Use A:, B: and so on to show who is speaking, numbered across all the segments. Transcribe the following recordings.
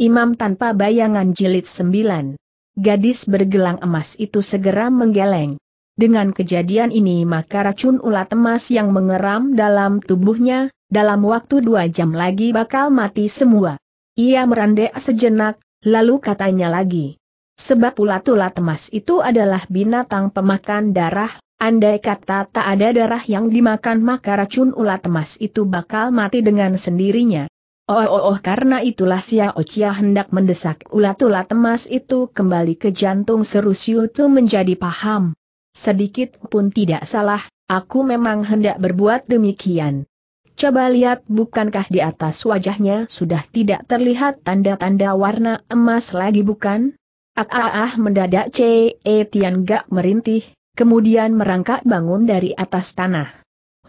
A: Imam tanpa bayangan jilid 9. Gadis bergelang emas itu segera menggeleng. Dengan kejadian ini maka racun ulat emas yang mengeram dalam tubuhnya, dalam waktu dua jam lagi bakal mati semua. Ia merandek sejenak, lalu katanya lagi. Sebab ulat-ulat emas itu adalah binatang pemakan darah, andai kata tak ada darah yang dimakan maka racun ulat emas itu bakal mati dengan sendirinya. Oh, oh, oh karena itulah Sia Ochia hendak mendesak ulat-ulat emas itu kembali ke jantung seru Siu menjadi paham. Sedikit pun tidak salah, aku memang hendak berbuat demikian. Coba lihat bukankah di atas wajahnya sudah tidak terlihat tanda-tanda warna emas lagi bukan? Ah ah ah mendadak C.E. Tian gak merintih, kemudian merangkak bangun dari atas tanah.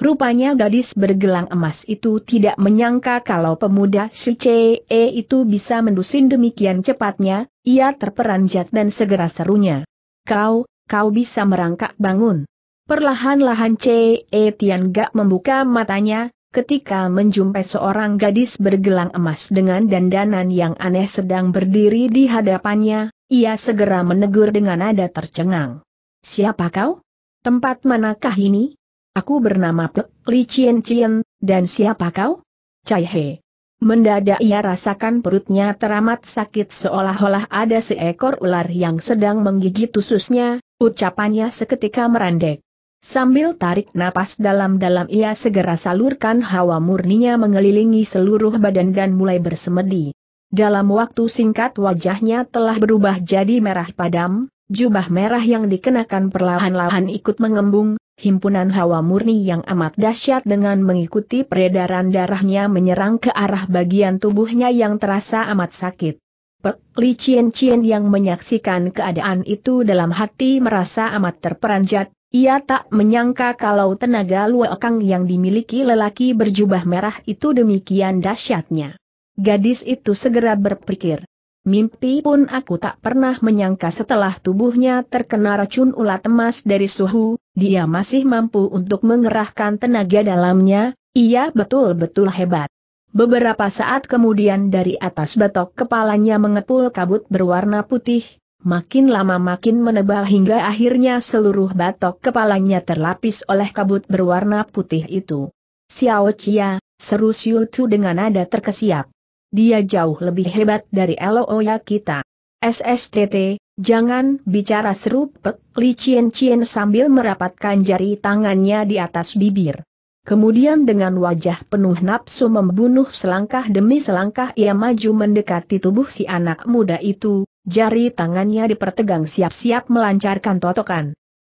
A: Rupanya gadis bergelang emas itu tidak menyangka kalau pemuda si CE itu bisa mendusin demikian cepatnya, ia terperanjat dan segera serunya. Kau, kau bisa merangkak bangun. Perlahan-lahan CE Tian Gak membuka matanya, ketika menjumpai seorang gadis bergelang emas dengan dandanan yang aneh sedang berdiri di hadapannya, ia segera menegur dengan nada tercengang. Siapa kau? Tempat manakah ini? Aku bernama Pek Li Chien Chien, dan siapa kau? Cai He. Mendadak ia rasakan perutnya teramat sakit seolah-olah ada seekor ular yang sedang menggigit ususnya, ucapannya seketika merandek. Sambil tarik napas dalam-dalam ia segera salurkan hawa murninya mengelilingi seluruh badan dan mulai bersemedi. Dalam waktu singkat wajahnya telah berubah jadi merah padam, jubah merah yang dikenakan perlahan-lahan ikut mengembung, himpunan hawa murni yang amat dahsyat dengan mengikuti peredaran darahnya menyerang ke arah bagian tubuhnya yang terasa amat sakit. Pek Li Chien Chien yang menyaksikan keadaan itu dalam hati merasa amat terperanjat, ia tak menyangka kalau tenaga kang yang dimiliki lelaki berjubah merah itu demikian dahsyatnya. Gadis itu segera berpikir. Mimpi pun aku tak pernah menyangka setelah tubuhnya terkena racun ulat emas dari suhu, dia masih mampu untuk mengerahkan tenaga dalamnya, ia betul-betul hebat. Beberapa saat kemudian dari atas batok kepalanya mengepul kabut berwarna putih, makin lama makin menebal hingga akhirnya seluruh batok kepalanya terlapis oleh kabut berwarna putih itu. Xiao Chia, seru Xiu Tu dengan nada terkesiap. Dia jauh lebih hebat dari Eloya kita. SSTT, Jangan bicara seru Pek Li Chien Chien sambil merapatkan jari tangannya di atas bibir. Kemudian dengan wajah penuh nafsu membunuh selangkah demi selangkah ia maju mendekati tubuh si anak muda itu, jari tangannya dipertegang siap-siap melancarkan totokan.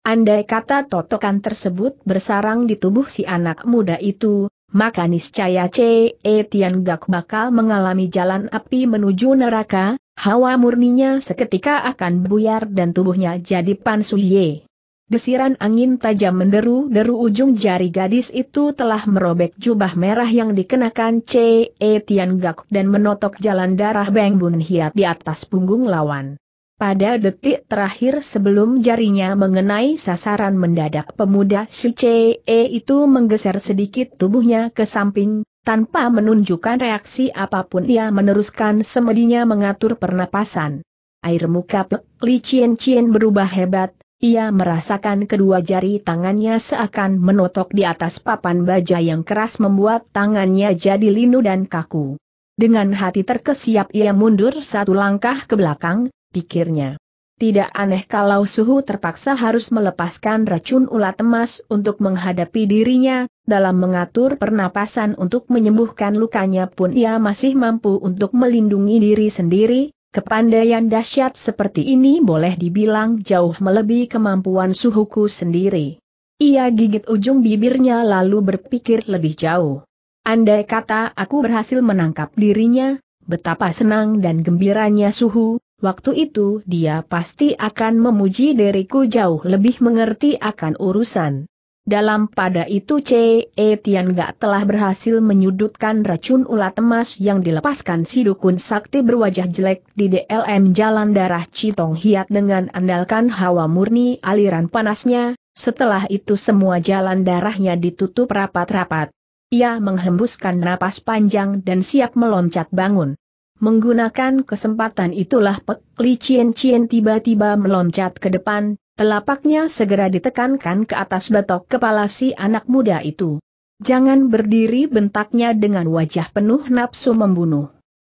A: Andai kata totokan tersebut bersarang di tubuh si anak muda itu, maka niscaya C.E. Tian Gak bakal mengalami jalan api menuju neraka, Hawa murninya seketika akan buyar dan tubuhnya jadi ye. Desiran angin tajam menderu-deru ujung jari gadis itu telah merobek jubah merah yang dikenakan C.E. Tian Gak dan menotok jalan darah Beng Bun Hiat di atas punggung lawan. Pada detik terakhir sebelum jarinya mengenai sasaran mendadak pemuda si C.E. itu menggeser sedikit tubuhnya ke samping, tanpa menunjukkan reaksi apapun ia meneruskan semedinya mengatur pernapasan. Air muka Pek Li Cien Cien berubah hebat, ia merasakan kedua jari tangannya seakan menotok di atas papan baja yang keras membuat tangannya jadi linu dan kaku. Dengan hati terkesiap ia mundur satu langkah ke belakang, pikirnya. Tidak aneh kalau suhu terpaksa harus melepaskan racun ulat emas untuk menghadapi dirinya, dalam mengatur pernapasan untuk menyembuhkan lukanya pun ia masih mampu untuk melindungi diri sendiri, kepandaian dahsyat seperti ini boleh dibilang jauh melebihi kemampuan suhuku sendiri. Ia gigit ujung bibirnya lalu berpikir lebih jauh. Andai kata aku berhasil menangkap dirinya, betapa senang dan gembiranya suhu, Waktu itu dia pasti akan memuji diriku jauh lebih mengerti akan urusan. Dalam pada itu C.E. Tian Gak telah berhasil menyudutkan racun ulat emas yang dilepaskan si dukun sakti berwajah jelek di DLM Jalan Darah Citong Hiat dengan andalkan hawa murni aliran panasnya, setelah itu semua jalan darahnya ditutup rapat-rapat. Ia menghembuskan napas panjang dan siap meloncat bangun. Menggunakan kesempatan itulah Pek Li Chien Chien tiba-tiba meloncat ke depan, telapaknya segera ditekankan ke atas batok kepala si anak muda itu. Jangan berdiri bentaknya dengan wajah penuh nafsu membunuh.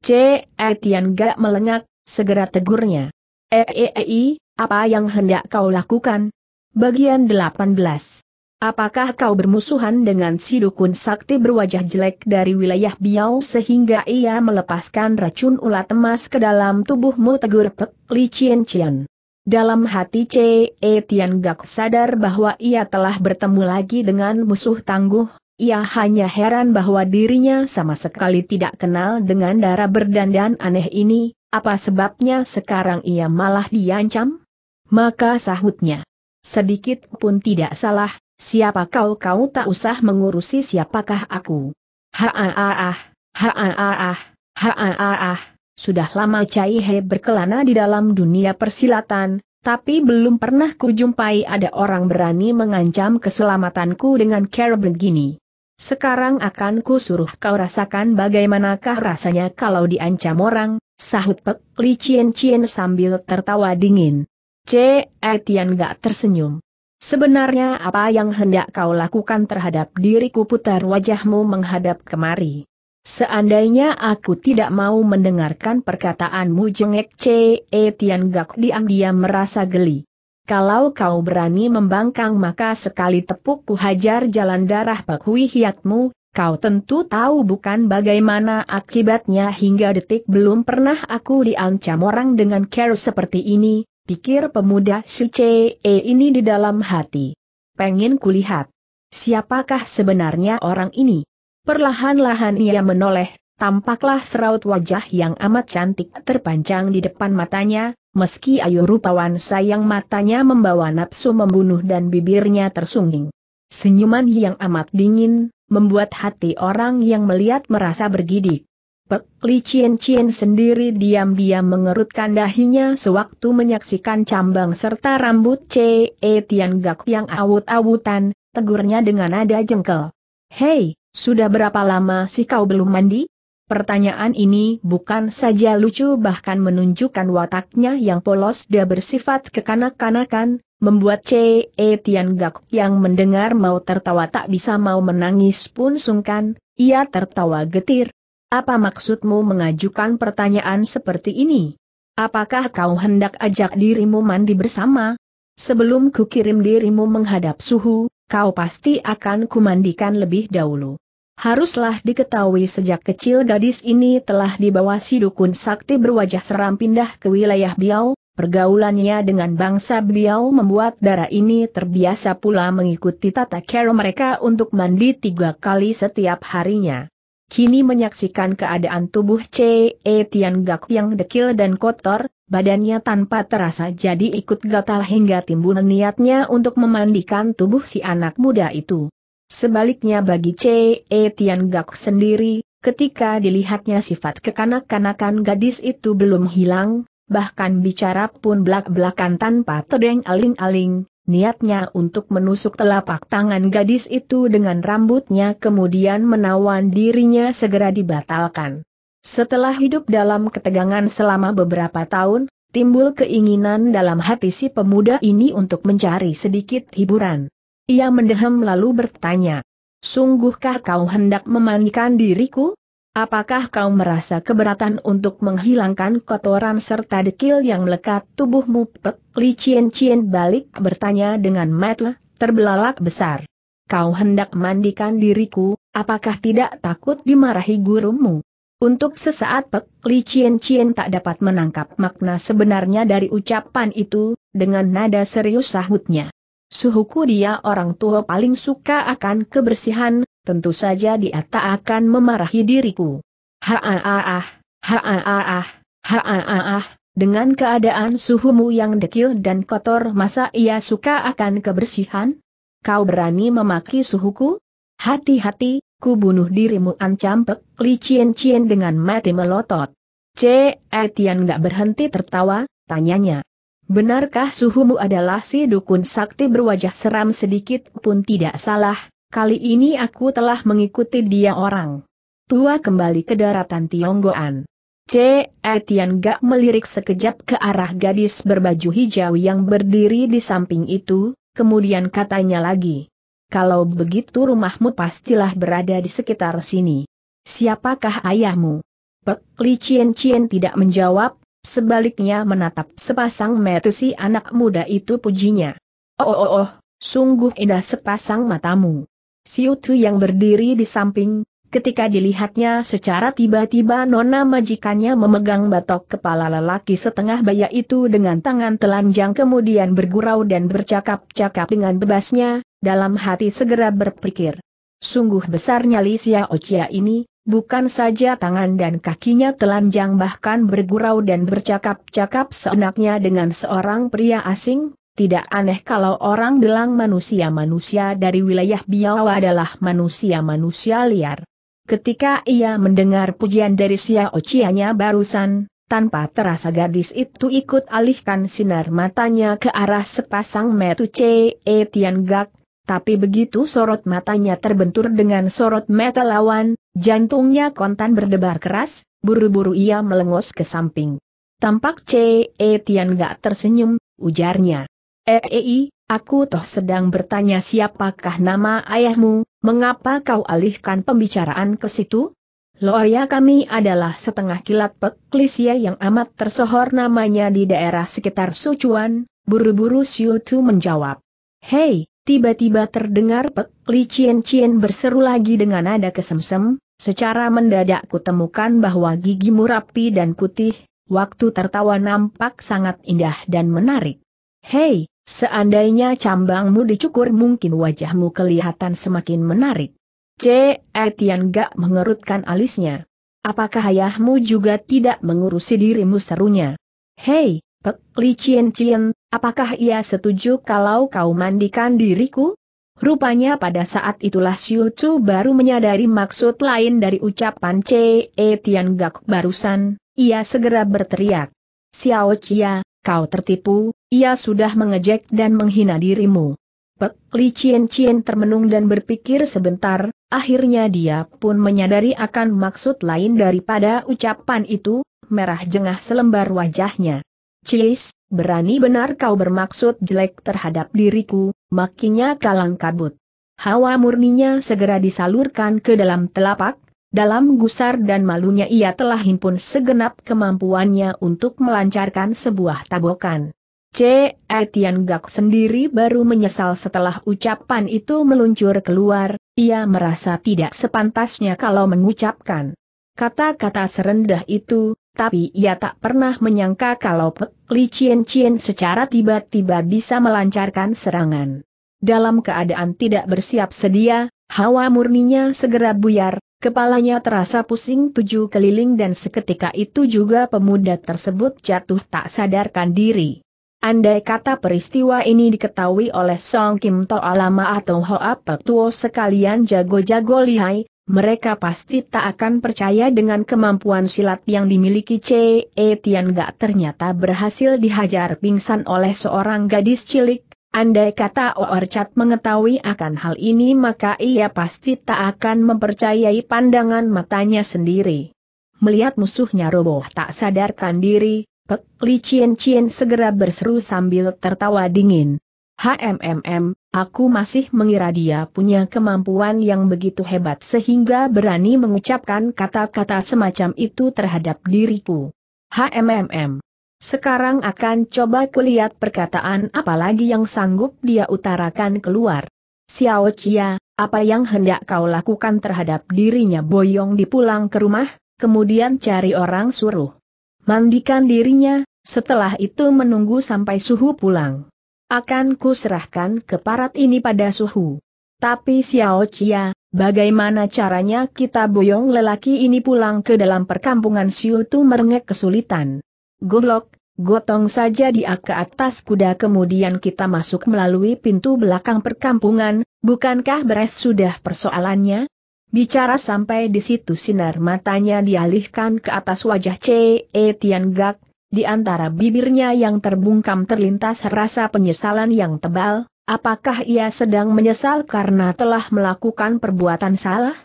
A: C. Etian eh, gak melengak, segera tegurnya. e, -e -e apa yang hendak kau lakukan? Bagian 18 Apakah kau bermusuhan dengan si dukun sakti berwajah jelek dari wilayah Biau sehingga ia melepaskan racun ulat emas ke dalam tubuhmu tegur Pek Li Chien Chien? Dalam hati C.E. Tian Gak sadar bahwa ia telah bertemu lagi dengan musuh tangguh, ia hanya heran bahwa dirinya sama sekali tidak kenal dengan darah berdandan aneh ini, apa sebabnya sekarang ia malah diancam? Maka sahutnya. Sedikit pun tidak salah, Siapa kau kau tak usah mengurusi siapakah aku. Ha-ah-ah, ha-ah-ah, ha-ah-ah, sudah lama Cai He berkelana di dalam dunia persilatan, tapi belum pernah kujumpai ada orang berani mengancam keselamatanku dengan cara begini. Sekarang akan ku suruh kau rasakan bagaimanakah rasanya kalau diancam orang, sahut Pek Li Cien Cien sambil tertawa dingin. C. Etian gak tersenyum. Sebenarnya apa yang hendak kau lakukan terhadap diriku putar wajahmu menghadap kemari. Seandainya aku tidak mau mendengarkan perkataanmu jengek C.E. Tian Gak diam-diam merasa geli. Kalau kau berani membangkang maka sekali tepuk ku hajar jalan darah pakui hiatmu, kau tentu tahu bukan bagaimana akibatnya hingga detik belum pernah aku diancam orang dengan care seperti ini, pikir pemuda si CE ini di dalam hati. Pengen kulihat. Siapakah sebenarnya orang ini? Perlahan-lahan ia menoleh, tampaklah seraut wajah yang amat cantik terpanjang di depan matanya, meski ayu rupawan sayang matanya membawa nafsu membunuh dan bibirnya tersungging. Senyuman yang amat dingin, membuat hati orang yang melihat merasa bergidik. Pek Li Chien Chien sendiri diam-diam mengerutkan dahinya sewaktu menyaksikan cambang serta rambut C.E. Tian Gak yang awut-awutan, tegurnya dengan nada jengkel. Hei, sudah berapa lama sih kau belum mandi? Pertanyaan ini bukan saja lucu bahkan menunjukkan wataknya yang polos dan bersifat kekanak-kanakan, membuat C.E. Tian Gak yang mendengar mau tertawa tak bisa mau menangis pun sungkan, ia tertawa getir. Apa maksudmu mengajukan pertanyaan seperti ini? Apakah kau hendak ajak dirimu mandi bersama? Sebelum kukirim dirimu menghadap suhu, kau pasti akan kumandikan lebih dahulu. Haruslah diketahui sejak kecil gadis ini telah dibawa si dukun sakti berwajah seram pindah ke wilayah Biau, pergaulannya dengan bangsa Biau membuat darah ini terbiasa pula mengikuti tata cara mereka untuk mandi tiga kali setiap harinya kini menyaksikan keadaan tubuh C.E. Tian Gak yang dekil dan kotor, badannya tanpa terasa jadi ikut gatal hingga timbul niatnya untuk memandikan tubuh si anak muda itu. Sebaliknya bagi C.E. Tian Gak sendiri, ketika dilihatnya sifat kekanak-kanakan gadis itu belum hilang, bahkan bicara pun belak-belakan tanpa terdeng aling-aling, Niatnya untuk menusuk telapak tangan gadis itu dengan rambutnya kemudian menawan dirinya segera dibatalkan. Setelah hidup dalam ketegangan selama beberapa tahun, timbul keinginan dalam hati si pemuda ini untuk mencari sedikit hiburan. Ia mendehem lalu bertanya, Sungguhkah kau hendak memanikan diriku? Apakah kau merasa keberatan untuk menghilangkan kotoran serta dekil yang melekat tubuhmu? Pek Li Chien Chien balik bertanya dengan mata terbelalak besar. Kau hendak mandikan diriku, apakah tidak takut dimarahi gurumu? Untuk sesaat Pek Li Chien Chien tak dapat menangkap makna sebenarnya dari ucapan itu, dengan nada serius sahutnya. Suhuku dia orang tua paling suka akan kebersihan, tentu saja dia tak akan memarahi diriku. Haaah, haaah, haaah, dengan keadaan suhumu yang dekil dan kotor masa ia suka akan kebersihan? Kau berani memaki suhuku? Hati-hati, ku bunuh dirimu ancam Pek Li Cien Cien dengan mati melotot. C. Etian eh, gak berhenti tertawa, tanyanya. Benarkah suhumu adalah si dukun sakti berwajah seram sedikit pun tidak salah, Kali ini aku telah mengikuti dia orang. Tua kembali ke daratan Tionggoan. C. Etian gak melirik sekejap ke arah gadis berbaju hijau yang berdiri di samping itu, kemudian katanya lagi. Kalau begitu rumahmu pastilah berada di sekitar sini. Siapakah ayahmu? Pek Li Chien Chien tidak menjawab, sebaliknya menatap sepasang mata si anak muda itu pujinya. Oh oh oh, oh sungguh indah sepasang matamu. Siutu yang berdiri di samping, ketika dilihatnya secara tiba-tiba nona majikannya memegang batok kepala lelaki setengah baya itu dengan tangan telanjang kemudian bergurau dan bercakap-cakap dengan bebasnya, dalam hati segera berpikir. Sungguh besarnya Sia Ocia ini, Bukan saja tangan dan kakinya telanjang bahkan bergurau dan bercakap-cakap seenaknya dengan seorang pria asing, tidak aneh kalau orang bilang manusia-manusia dari wilayah Biawa adalah manusia-manusia liar. Ketika ia mendengar pujian dari Xiao Chianya barusan, tanpa terasa gadis itu ikut alihkan sinar matanya ke arah sepasang metu C. E. Tiangak, tapi begitu sorot matanya terbentur dengan sorot mata lawan, jantungnya kontan berdebar keras, buru-buru ia melengos ke samping. Tampak C. E. Tiangak tersenyum, ujarnya. Ei, eh, eh, aku toh sedang bertanya siapakah nama ayahmu, mengapa kau alihkan pembicaraan ke situ? Loya kami adalah setengah kilat peklisia yang amat tersohor namanya di daerah sekitar Sucuan, buru-buru Siutu menjawab. Hei, tiba-tiba terdengar pekli cien-cien berseru lagi dengan nada kesemsem, secara mendadak kutemukan bahwa gigimu rapi dan putih, waktu tertawa nampak sangat indah dan menarik. Hei, Seandainya cambangmu dicukur mungkin wajahmu kelihatan semakin menarik. C. Etian gak mengerutkan alisnya. Apakah ayahmu juga tidak mengurusi dirimu serunya? Hei, Pek Li Chien Chien, apakah ia setuju kalau kau mandikan diriku? Rupanya pada saat itulah Xiu Chu baru menyadari maksud lain dari ucapan C. E. Tian Gak barusan, ia segera berteriak. Xiao Chia, Kau tertipu, ia sudah mengejek dan menghina dirimu. Pek Li Cien Cien termenung dan berpikir sebentar, akhirnya dia pun menyadari akan maksud lain daripada ucapan itu, merah jengah selembar wajahnya. Cis, berani benar kau bermaksud jelek terhadap diriku, makinya kalang kabut. Hawa murninya segera disalurkan ke dalam telapak, dalam gusar dan malunya ia telah himpun segenap kemampuannya untuk melancarkan sebuah tabokan. C. Etian Gak sendiri baru menyesal setelah ucapan itu meluncur keluar, ia merasa tidak sepantasnya kalau mengucapkan kata-kata serendah itu, tapi ia tak pernah menyangka kalau Pek Li Chien Chien secara tiba-tiba bisa melancarkan serangan. Dalam keadaan tidak bersiap sedia, hawa murninya segera buyar, Kepalanya terasa pusing tujuh keliling dan seketika itu juga pemuda tersebut jatuh tak sadarkan diri. Andai kata peristiwa ini diketahui oleh Song Kim To Alama atau Hoa Pek sekalian jago-jago lihai, mereka pasti tak akan percaya dengan kemampuan silat yang dimiliki C.E. E Tian Gak ternyata berhasil dihajar pingsan oleh seorang gadis cilik, Andai kata Oorcat mengetahui akan hal ini maka ia pasti tak akan mempercayai pandangan matanya sendiri. Melihat musuhnya roboh tak sadarkan diri, Pek Li Chien Chien segera berseru sambil tertawa dingin. HMMM, aku masih mengira dia punya kemampuan yang begitu hebat sehingga berani mengucapkan kata-kata semacam itu terhadap diriku. HMMM. Sekarang akan coba kulihat perkataan apalagi yang sanggup dia utarakan keluar. Xiao Chia, apa yang hendak kau lakukan terhadap dirinya Boyong dipulang ke rumah, kemudian cari orang suruh. Mandikan dirinya, setelah itu menunggu sampai suhu pulang. Akan kuserahkan ke parat ini pada suhu. Tapi Xiao Chia, bagaimana caranya kita Boyong lelaki ini pulang ke dalam perkampungan Siu tu merengek kesulitan. Goblok, gotong saja dia ke atas kuda kemudian kita masuk melalui pintu belakang perkampungan, bukankah beres sudah persoalannya? Bicara sampai di situ sinar matanya dialihkan ke atas wajah C.E. Tian Gak, di antara bibirnya yang terbungkam terlintas rasa penyesalan yang tebal, apakah ia sedang menyesal karena telah melakukan perbuatan salah?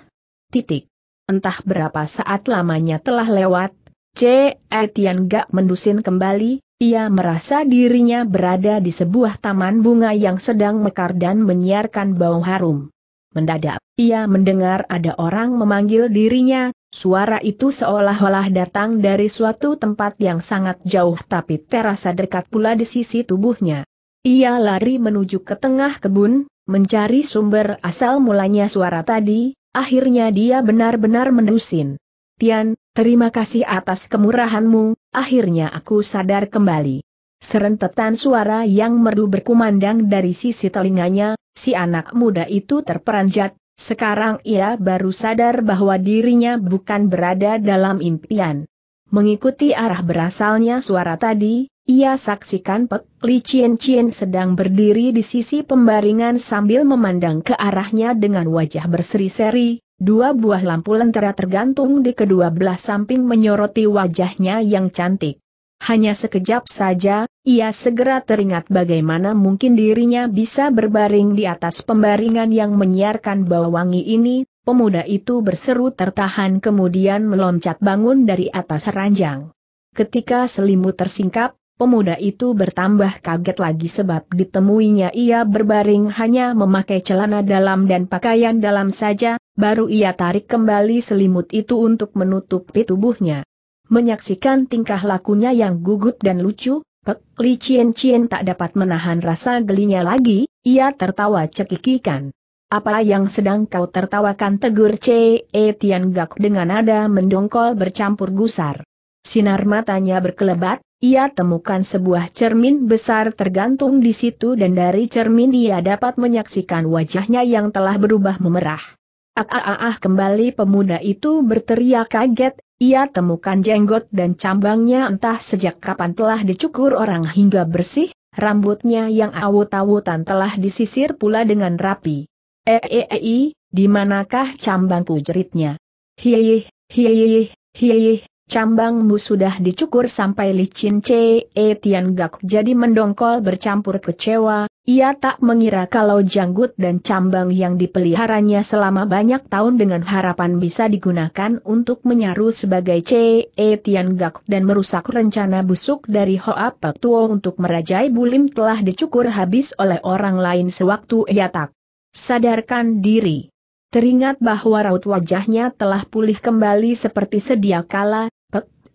A: Titik. Entah berapa saat lamanya telah lewat, C. Etian gak mendusin kembali, ia merasa dirinya berada di sebuah taman bunga yang sedang mekar dan menyiarkan bau harum. Mendadak, ia mendengar ada orang memanggil dirinya, suara itu seolah-olah datang dari suatu tempat yang sangat jauh tapi terasa dekat pula di sisi tubuhnya. Ia lari menuju ke tengah kebun, mencari sumber asal mulanya suara tadi, akhirnya dia benar-benar mendusin. Tian, terima kasih atas kemurahanmu, akhirnya aku sadar kembali. Serentetan suara yang merdu berkumandang dari sisi telinganya, si anak muda itu terperanjat, sekarang ia baru sadar bahwa dirinya bukan berada dalam impian. Mengikuti arah berasalnya suara tadi, ia saksikan Pek Li Chien Chien sedang berdiri di sisi pembaringan sambil memandang ke arahnya dengan wajah berseri-seri, Dua buah lampu lentera tergantung di kedua belah samping menyoroti wajahnya yang cantik. Hanya sekejap saja, ia segera teringat bagaimana mungkin dirinya bisa berbaring di atas pembaringan yang menyiarkan bau wangi ini, pemuda itu berseru tertahan kemudian meloncat bangun dari atas ranjang. Ketika selimut tersingkap, Pemuda itu bertambah kaget lagi sebab ditemuinya ia berbaring hanya memakai celana dalam dan pakaian dalam saja, baru ia tarik kembali selimut itu untuk menutupi tubuhnya. Menyaksikan tingkah lakunya yang gugup dan lucu, Pek Li Cien Cien tak dapat menahan rasa gelinya lagi, ia tertawa cekikikan. Apa yang sedang kau tertawakan tegur C.E. Tian Gak dengan nada mendongkol bercampur gusar. Sinar matanya berkelebat, ia temukan sebuah cermin besar tergantung di situ dan dari cermin ia dapat menyaksikan wajahnya yang telah berubah memerah. Ah, ah, ah, ah kembali pemuda itu berteriak kaget, ia temukan jenggot dan cambangnya entah sejak kapan telah dicukur orang hingga bersih, rambutnya yang awut-awutan telah disisir pula dengan rapi. Eh -e -e di manakah cambangku jeritnya? Hiih, Cambangmu sudah dicukur sampai licin Ce Tian Gak jadi mendongkol bercampur kecewa, ia tak mengira kalau janggut dan cambang yang dipeliharanya selama banyak tahun dengan harapan bisa digunakan untuk menyaru sebagai Ce Tian Gak dan merusak rencana busuk dari Hoa Pek Tuo untuk merajai bulim telah dicukur habis oleh orang lain sewaktu ia tak sadarkan diri. Teringat bahwa raut wajahnya telah pulih kembali seperti sedia kala,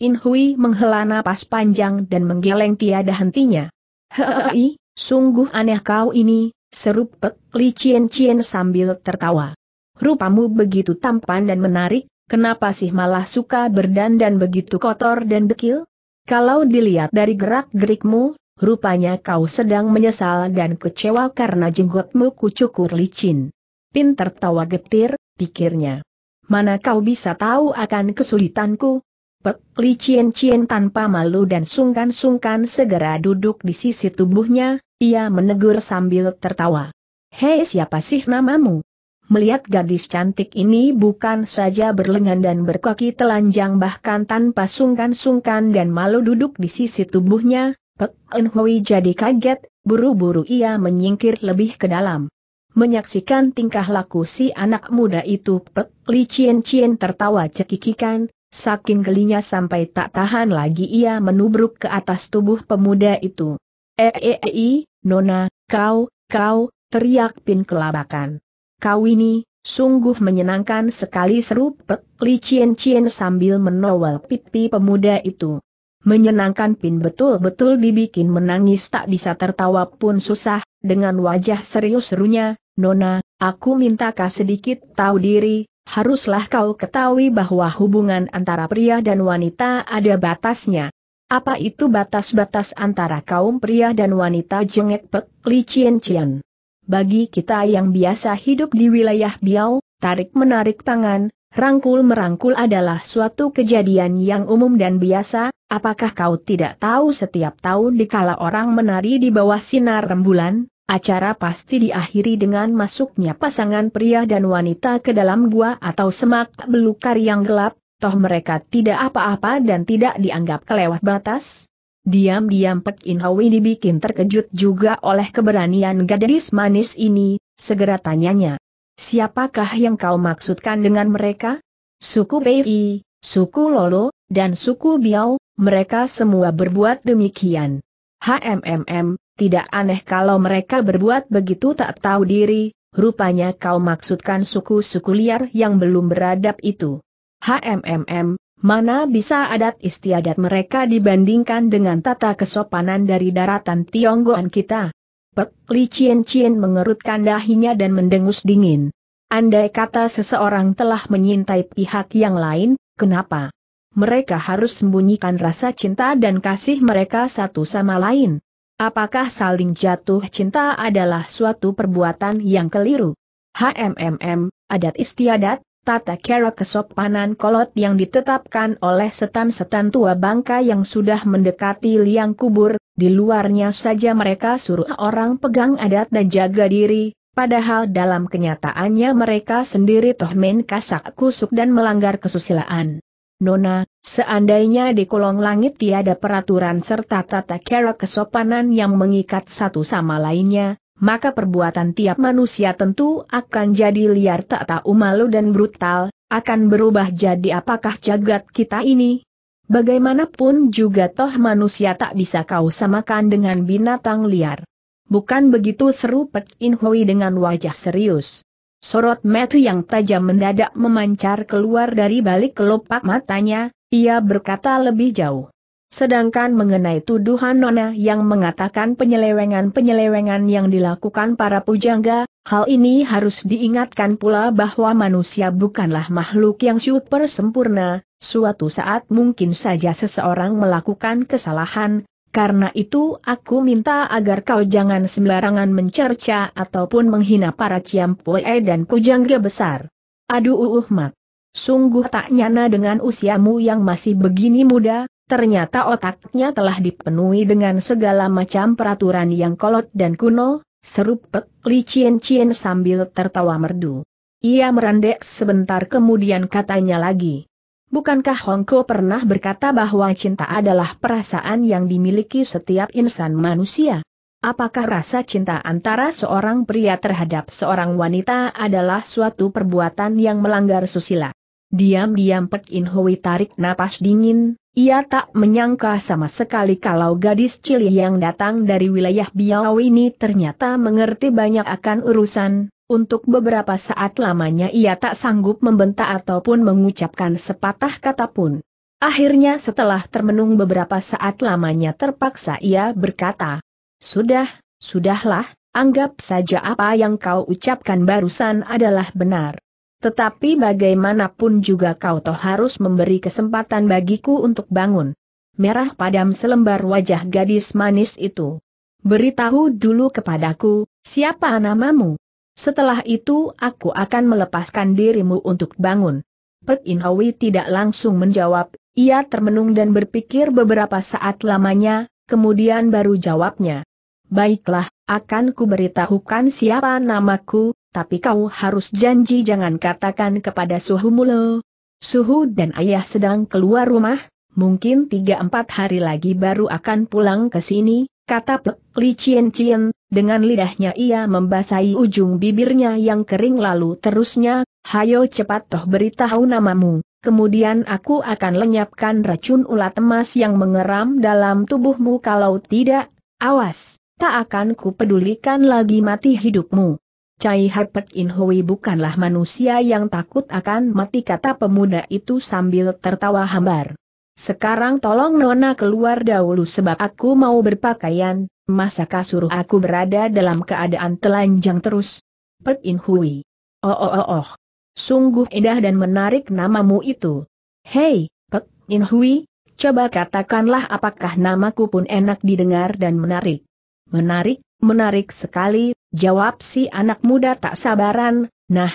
A: In Hui menghela napas panjang dan menggeleng tiada hentinya. Hei, sungguh aneh kau ini, seru Pek Li Cien Cien sambil tertawa. Rupamu begitu tampan dan menarik, kenapa sih malah suka berdandan begitu kotor dan dekil? Kalau dilihat dari gerak-gerikmu, rupanya kau sedang menyesal dan kecewa karena jenggotmu kucukur licin. Pin tertawa getir, pikirnya. Mana kau bisa tahu akan kesulitanku, Pek Li Chien Chien tanpa malu dan sungkan-sungkan segera duduk di sisi tubuhnya, ia menegur sambil tertawa. Hei siapa sih namamu? Melihat gadis cantik ini bukan saja berlengan dan berkaki telanjang bahkan tanpa sungkan-sungkan dan malu duduk di sisi tubuhnya, Pek En Hui jadi kaget, buru-buru ia menyingkir lebih ke dalam. Menyaksikan tingkah laku si anak muda itu Pek Li Chien Chien tertawa cekikikan, Saking gelinya sampai tak tahan lagi ia menubruk ke atas tubuh pemuda itu. Eei, eh, eh, eh, Nona, kau, kau, teriak Pin kelabakan. Kau ini, sungguh menyenangkan sekali seru Pek Cien sambil menowel pipi pemuda itu. Menyenangkan Pin betul-betul dibikin menangis tak bisa tertawa pun susah, dengan wajah serius serunya, Nona, aku minta kau sedikit tahu diri, haruslah kau ketahui bahwa hubungan antara pria dan wanita ada batasnya. Apa itu batas-batas antara kaum pria dan wanita jengek pek Li cian Bagi kita yang biasa hidup di wilayah Biau, tarik-menarik tangan, rangkul-merangkul adalah suatu kejadian yang umum dan biasa, apakah kau tidak tahu setiap tahun dikala orang menari di bawah sinar rembulan, Acara pasti diakhiri dengan masuknya pasangan pria dan wanita ke dalam gua atau semak belukar yang gelap, toh mereka tidak apa-apa dan tidak dianggap kelewat batas. Diam-diam Pek In Hwi dibikin terkejut juga oleh keberanian gadis manis ini, segera tanyanya. Siapakah yang kau maksudkan dengan mereka? Suku Pei, suku Lolo, dan suku Biao, mereka semua berbuat demikian. HMMM, tidak aneh kalau mereka berbuat begitu tak tahu diri, rupanya kau maksudkan suku-suku liar yang belum beradab itu. HMMM, mana bisa adat istiadat mereka dibandingkan dengan tata kesopanan dari daratan Tionggoan kita? Pek Li Chien Chien mengerutkan dahinya dan mendengus dingin. Andai kata seseorang telah menyintai pihak yang lain, kenapa? Mereka harus sembunyikan rasa cinta dan kasih mereka satu sama lain. Apakah saling jatuh cinta adalah suatu perbuatan yang keliru? HMMM, adat istiadat, tata cara kesopanan kolot yang ditetapkan oleh setan-setan tua bangka yang sudah mendekati liang kubur, di luarnya saja mereka suruh orang pegang adat dan jaga diri, padahal dalam kenyataannya mereka sendiri toh main kasak kusuk dan melanggar kesusilaan. Nona, seandainya di kolong langit tiada peraturan serta tata cara kesopanan yang mengikat satu sama lainnya, maka perbuatan tiap manusia tentu akan jadi liar tak tahu malu dan brutal, akan berubah jadi apakah jagat kita ini? Bagaimanapun juga toh manusia tak bisa kau samakan dengan binatang liar. Bukan begitu seru Pek In dengan wajah serius. Sorot metu yang tajam mendadak memancar keluar dari balik kelopak matanya, ia berkata lebih jauh. Sedangkan mengenai tuduhan Nona yang mengatakan penyelewengan-penyelewengan yang dilakukan para pujangga, hal ini harus diingatkan pula bahwa manusia bukanlah makhluk yang super sempurna, suatu saat mungkin saja seseorang melakukan kesalahan, karena itu aku minta agar kau jangan sembarangan mencerca ataupun menghina para ciampoe dan pujangga besar. Aduh uuh mak. Sungguh tak nyana dengan usiamu yang masih begini muda, ternyata otaknya telah dipenuhi dengan segala macam peraturan yang kolot dan kuno, serupek licin Li Cien Cien sambil tertawa merdu. Ia merendek sebentar kemudian katanya lagi. Bukankah Hongko pernah berkata bahwa cinta adalah perasaan yang dimiliki setiap insan manusia? Apakah rasa cinta antara seorang pria terhadap seorang wanita adalah suatu perbuatan yang melanggar susila? Diam-diam Pek In Hui tarik napas dingin, ia tak menyangka sama sekali kalau gadis Cili yang datang dari wilayah Biao ini ternyata mengerti banyak akan urusan, untuk beberapa saat lamanya ia tak sanggup membentak ataupun mengucapkan sepatah kata pun. Akhirnya setelah termenung beberapa saat lamanya terpaksa ia berkata, Sudah, sudahlah, anggap saja apa yang kau ucapkan barusan adalah benar. Tetapi bagaimanapun juga kau toh harus memberi kesempatan bagiku untuk bangun. Merah padam selembar wajah gadis manis itu. Beritahu dulu kepadaku, siapa namamu? Setelah itu aku akan melepaskan dirimu untuk bangun. Perk Inhawi tidak langsung menjawab, ia termenung dan berpikir beberapa saat lamanya, kemudian baru jawabnya. Baiklah, akan kuberitahukan siapa namaku, tapi kau harus janji jangan katakan kepada Suhu Mulo. Suhu dan ayah sedang keluar rumah, mungkin tiga empat hari lagi baru akan pulang ke sini, kata Pek Li Chien Chien, dengan lidahnya ia membasahi ujung bibirnya yang kering lalu terusnya, hayo cepat toh beritahu namamu, kemudian aku akan lenyapkan racun ulat emas yang mengeram dalam tubuhmu kalau tidak, awas, tak akan kupedulikan lagi mati hidupmu. Cai Hapet In Hui bukanlah manusia yang takut akan mati kata pemuda itu sambil tertawa hambar. Sekarang tolong Nona keluar dahulu sebab aku mau berpakaian, masakah suruh aku berada dalam keadaan telanjang terus? Pek In Hui. Oh oh oh oh. Sungguh indah dan menarik namamu itu. Hei, Pek In Hui, coba katakanlah apakah namaku pun enak didengar dan menarik. Menarik, menarik sekali, jawab si anak muda tak sabaran, nah.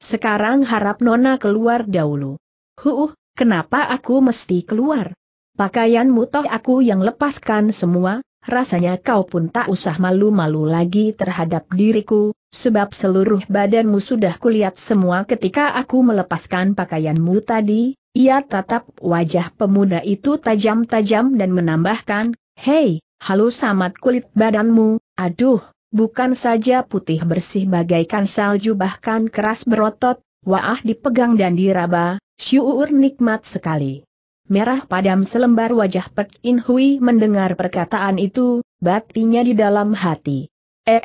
A: Sekarang harap Nona keluar dahulu. Huh, Kenapa aku mesti keluar? Pakaianmu toh aku yang lepaskan semua, rasanya kau pun tak usah malu-malu lagi terhadap diriku, sebab seluruh badanmu sudah kulihat semua ketika aku melepaskan pakaianmu tadi, ia tatap wajah pemuda itu tajam-tajam dan menambahkan, Hei, halus amat kulit badanmu, aduh, bukan saja putih bersih bagaikan salju bahkan keras berotot, Waah dipegang dan diraba, syuur nikmat sekali. Merah padam selembar wajah Pek In Hui mendengar perkataan itu, batinya di dalam hati. Eei, eh,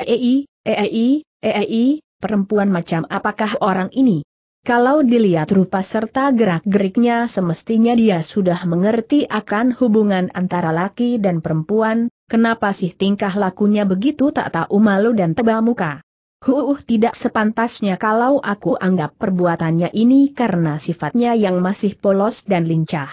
A: eh, eei, eh, eei, perempuan macam apakah orang ini? Kalau dilihat rupa serta gerak-geriknya semestinya dia sudah mengerti akan hubungan antara laki dan perempuan, kenapa sih tingkah lakunya begitu tak tahu malu dan tebal muka? Huh, uh, tidak sepantasnya kalau aku anggap perbuatannya ini karena sifatnya yang masih polos dan lincah.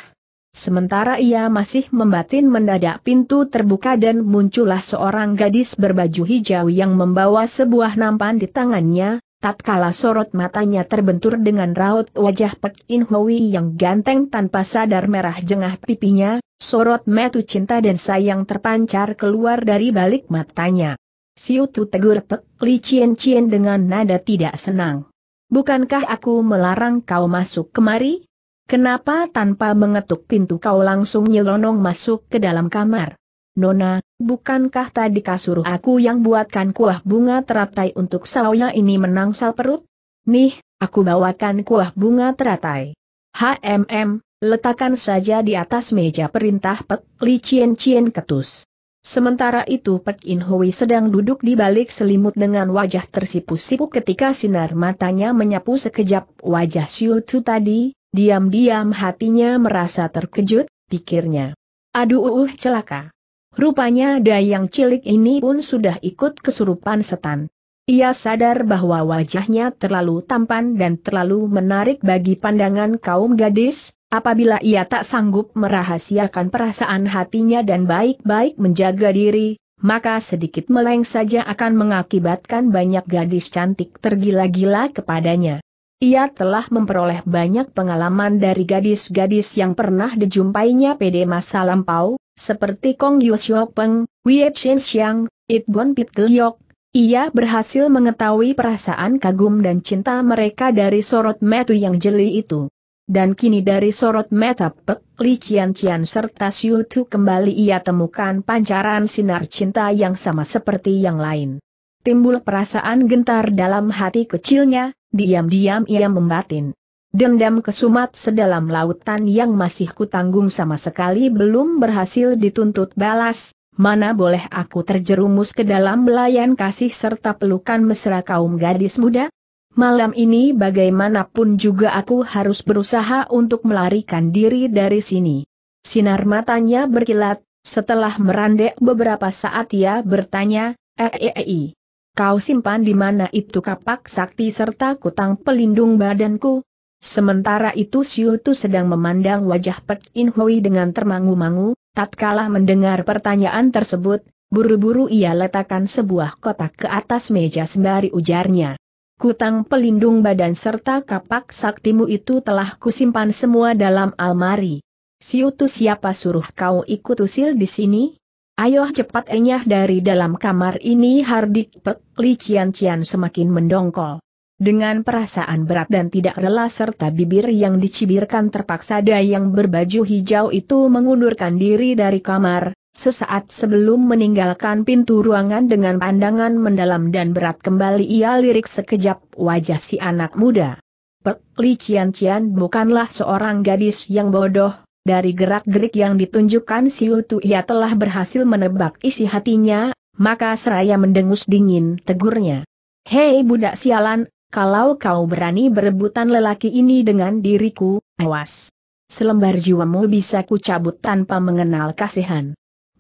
A: Sementara ia masih membatin mendadak pintu terbuka dan muncullah seorang gadis berbaju hijau yang membawa sebuah nampan di tangannya, tatkala sorot matanya terbentur dengan raut wajah Pek In Hui yang ganteng tanpa sadar merah jengah pipinya, sorot metu cinta dan sayang terpancar keluar dari balik matanya. Siutu tegur Pek Li Cien Cien dengan nada tidak senang. Bukankah aku melarang kau masuk kemari? Kenapa tanpa mengetuk pintu kau langsung nyelonong masuk ke dalam kamar? Nona, bukankah tadi kasur aku yang buatkan kuah bunga teratai untuk saunya ini menangsal perut? Nih, aku bawakan kuah bunga teratai. HMM, letakkan saja di atas meja perintah Pek Li Cien Cien ketus. Sementara itu Pek In Hui sedang duduk di balik selimut dengan wajah tersipu-sipu ketika sinar matanya menyapu sekejap wajah Xiu Chu tadi, diam-diam hatinya merasa terkejut, pikirnya. Aduh uh celaka. Rupanya dayang cilik ini pun sudah ikut kesurupan setan. Ia sadar bahwa wajahnya terlalu tampan dan terlalu menarik bagi pandangan kaum gadis, Apabila ia tak sanggup merahasiakan perasaan hatinya dan baik-baik menjaga diri, maka sedikit meleng saja akan mengakibatkan banyak gadis cantik tergila-gila kepadanya. Ia telah memperoleh banyak pengalaman dari gadis-gadis yang pernah dijumpainya PD masa lampau, seperti Kong Yu Peng, Wei Chen Xiang, It Bon Pit Ia berhasil mengetahui perasaan kagum dan cinta mereka dari sorot metu yang jeli itu dan kini dari sorot mata Pek Li Cian Cian serta Siu Tu kembali ia temukan pancaran sinar cinta yang sama seperti yang lain. Timbul perasaan gentar dalam hati kecilnya, diam-diam ia membatin. Dendam kesumat sedalam lautan yang masih kutanggung sama sekali belum berhasil dituntut balas, mana boleh aku terjerumus ke dalam belayan kasih serta pelukan mesra kaum gadis muda? Malam ini bagaimanapun juga aku harus berusaha untuk melarikan diri dari sini. Sinar matanya berkilat, setelah merandek beberapa saat ia bertanya, Eei, eh, eh, eh, kau simpan di mana itu kapak sakti serta kutang pelindung badanku? Sementara itu Siutu Tu sedang memandang wajah Pek In Hui dengan termangu-mangu, tatkala mendengar pertanyaan tersebut, buru-buru ia letakkan sebuah kotak ke atas meja sembari ujarnya kutang pelindung badan serta kapak saktimu itu telah kusimpan semua dalam almari. Siutu siapa suruh kau ikut usil di sini? Ayo cepat enyah dari dalam kamar ini Hardik Pek Li Cian semakin mendongkol. Dengan perasaan berat dan tidak rela serta bibir yang dicibirkan terpaksa Dayang berbaju hijau itu mengundurkan diri dari kamar, Sesaat sebelum meninggalkan pintu ruangan dengan pandangan mendalam dan berat kembali ia lirik sekejap wajah si anak muda. Pek Li Cian Cian bukanlah seorang gadis yang bodoh, dari gerak-gerik yang ditunjukkan Siu Tu ia telah berhasil menebak isi hatinya, maka seraya mendengus dingin tegurnya. Hei budak sialan, kalau kau berani berebutan lelaki ini dengan diriku, awas. Selembar jiwamu bisa ku cabut tanpa mengenal kasihan.